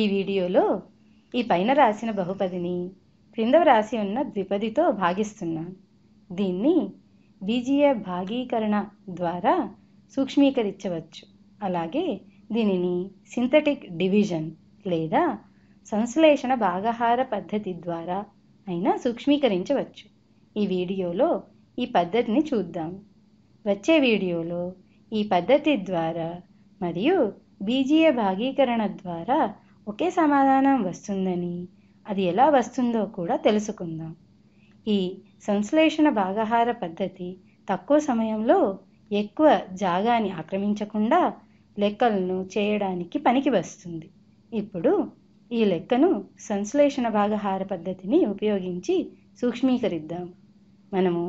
ఈ వీడియోలో ఈ పైన రాసిన బహుపదిని క్రింద వ్రాసి ఉన్న ద్విపదితో భాగిస్తున్నాను దీన్ని బీజీయ భాగీకరణ ద్వారా సూక్ష్మీకరించవచ్చు అలాగే దీనిని సింథటిక్ డివిజన్ లేదా సంశ్లేషణ భాగహార పద్ధతి ద్వారా అయినా సూక్ష్మీకరించవచ్చు ఈ వీడియోలో ఈ పద్ధతిని చూద్దాం వచ్చే వీడియోలో ఈ పద్ధతి ద్వారా మరియు బీజీయ భాగీకరణ ద్వారా ఒకే సమాధానం వస్తుందని అది ఎలా వస్తుందో కూడా తెలుసుకుందాం ఈ సంశ్లేషణ భాగాహార పద్ధతి తక్కువ సమయంలో ఎక్కువ జాగాని ఆక్రమించకుండా లెక్కలను చేయడానికి పనికి వస్తుంది ఇప్పుడు ఈ లెక్కను సంశ్లేషణ భాగహార పద్ధతిని ఉపయోగించి సూక్ష్మీకరిద్దాం మనము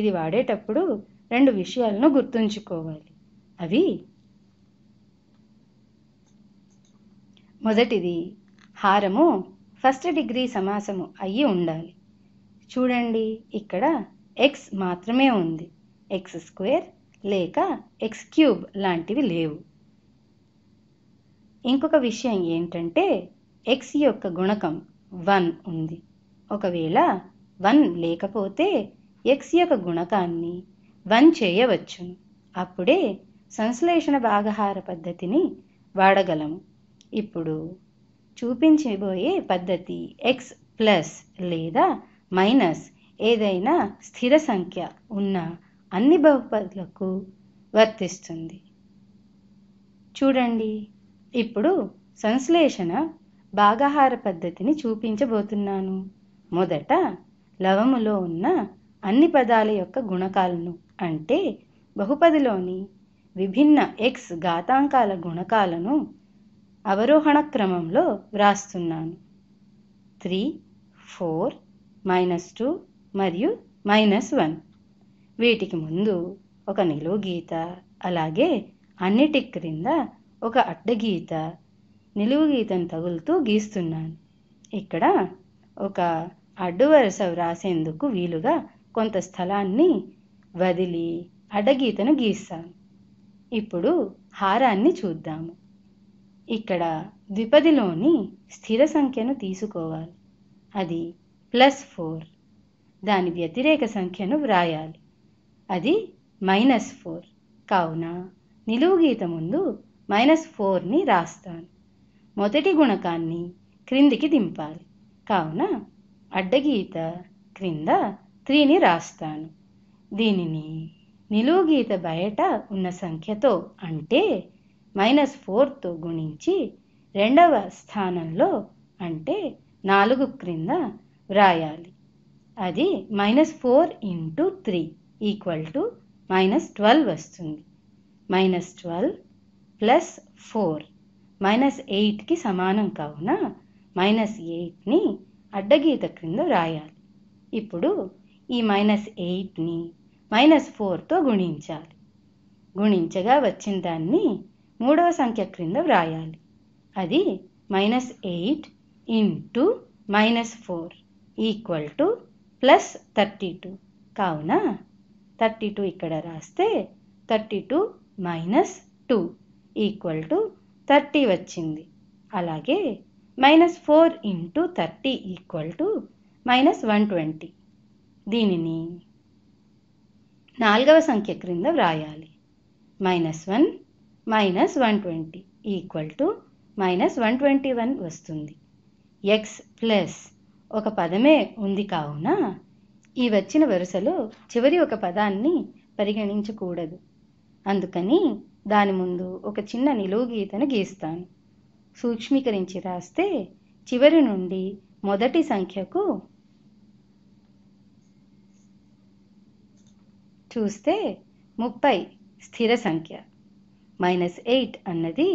ఇది వాడేటప్పుడు రెండు విషయాలను గుర్తుంచుకోవాలి అవి మొదటిది హారము ఫస్ట్ డిగ్రీ సమాసము అయ్యి ఉండాలి చూడండి ఇక్కడ ఎక్స్ మాత్రమే ఉంది ఎక్స్ స్క్వేర్ లేక ఎక్స్ క్యూబ్ లాంటివి లేవు ఇంకొక విషయం ఏంటంటే ఎక్స్ యొక్క గుణకం వన్ ఉంది ఒకవేళ వన్ లేకపోతే ఎక్స్ యొక్క గుణకాన్ని వన్ చేయవచ్చును అప్పుడే సంశ్లేషణ భాగహార పద్ధతిని వాడగలము ఇప్పుడు చూపించబోయే పద్ధతి ఎక్స్ ప్లస్ లేదా మైనస్ ఏదైనా స్థిర సంఖ్య ఉన్న అన్ని బహుపదులకు వర్తిస్తుంది చూడండి ఇప్పుడు సంశ్లేషణ భాగాహార పద్ధతిని చూపించబోతున్నాను మొదట లవములో ఉన్న అన్ని పదాల యొక్క గుణకాలను అంటే బహుపదిలోని విభిన్న ఎక్స్ ఘాతాంకాల గుణకాలను అవరోహణ క్రమంలో వ్రాస్తున్నాను త్రీ ఫోర్ మైనస్ టూ మరియు మైనస్ వన్ వీటికి ముందు ఒక నిలువు గీత అలాగే అన్నిటి క్రింద ఒక అడ్డగీత నిలువు గీతను తగులుతూ గీస్తున్నాను ఇక్కడ ఒక అడ్డు వరుస వ్రాసేందుకు వీలుగా కొంత స్థలాన్ని వదిలి అడ్డగీతను గీస్తాను ఇప్పుడు హారాన్ని చూద్దాము ఇక్కడ ద్విపదిలోని స్థిర సంఖ్యను తీసుకోవాలి అది ప్లస్ ఫోర్ దాని వ్యతిరేక సంఖ్యను వ్రాయాలి అది మైనస్ ఫోర్ కావున నిలువు గీత ముందు మైనస్ ఫోర్ని రాస్తాను మొదటి గుణకాన్ని క్రిందికి దింపాలి కావున అడ్డగీత క్రింద త్రీని రాస్తాను దీనిని నిలువు గీత బయట ఉన్న సంఖ్యతో అంటే మైనస్ ఫోర్తో గుణించి రెండవ స్థానంలో అంటే నాలుగు క్రింద వ్రాయాలి అది minus four into three equal to minus twelve వస్తుంది minus twelve plus four minus ఎయిట్కి సమానం కావున మైనస్ ఎయిట్ని అడ్డగీత క్రింద వ్రాయాలి ఇప్పుడు ఈ మైనస్ ఎయిట్ని మైనస్ ఫోర్తో గుణించాలి గుణించగా వచ్చిన దాన్ని మూడవ సంఖ్య క్రింద వ్రాయాలి అది minus eight into minus four equal to plus thirty two కావున థర్టీ టూ ఇక్కడ రాస్తే thirty two minus two equal to thirty వచ్చింది అలాగే minus four into thirty equal to minus one twenty దీనిని నాలుగవ సంఖ్య క్రింద వ్రాయాలి minus one minus one twenty equal to minus one twenty one వస్తుంది ఎక్స్ ప్లస్ ఒక పదమే ఉంది కావున ఈ వచ్చిన వరుసలో చివరి ఒక పదాన్ని పరిగణించకూడదు అందుకని దాని ముందు ఒక చిన్న నిలువు గీతను గీస్తాను సూక్ష్మీకరించి రాస్తే చివరి నుండి మొదటి సంఖ్యకు చూస్తే ముప్పై స్థిర సంఖ్య మైనస్ ఎయిట్ అన్నది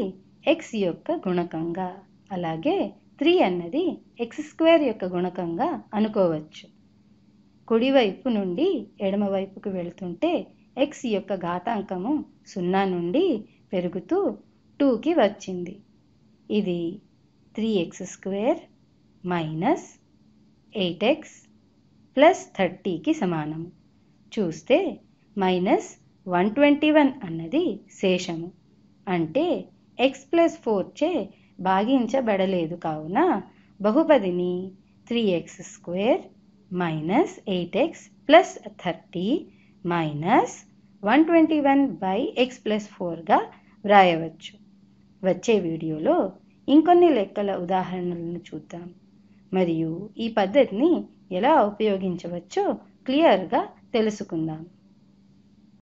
ఎక్స్ యొక్క గుణకంగా అలాగే త్రీ అన్నది ఎక్స్ స్క్వేర్ యొక్క గుణకంగా అనుకోవచ్చు కుడివైపు నుండి ఎడమవైపుకు వెళుతుంటే ఎక్స్ యొక్క ఘాతాంకము సున్నా నుండి పెరుగుతూ టూకి వచ్చింది ఇది three X square minus eight X plus థర్టీకి సమానం చూస్తే మైనస్ వన్ ట్వంటీ వన్ అన్నది శేషము అంటే ఎక్స్ ప్లస్ ఫోర్ చే భాగించబడలేదు కావున బహుపదిని three X square minus eight X plus thirty minus one twenty one by X plus ఫోర్గా వ్రాయవచ్చు వచ్చే వీడియోలో ఇంకొన్ని లెక్కల ఉదాహరణలను చూద్దాం మరియు ఈ పద్ధతిని ఎలా ఉపయోగించవచ్చో క్లియర్గా తెలుసుకుందాం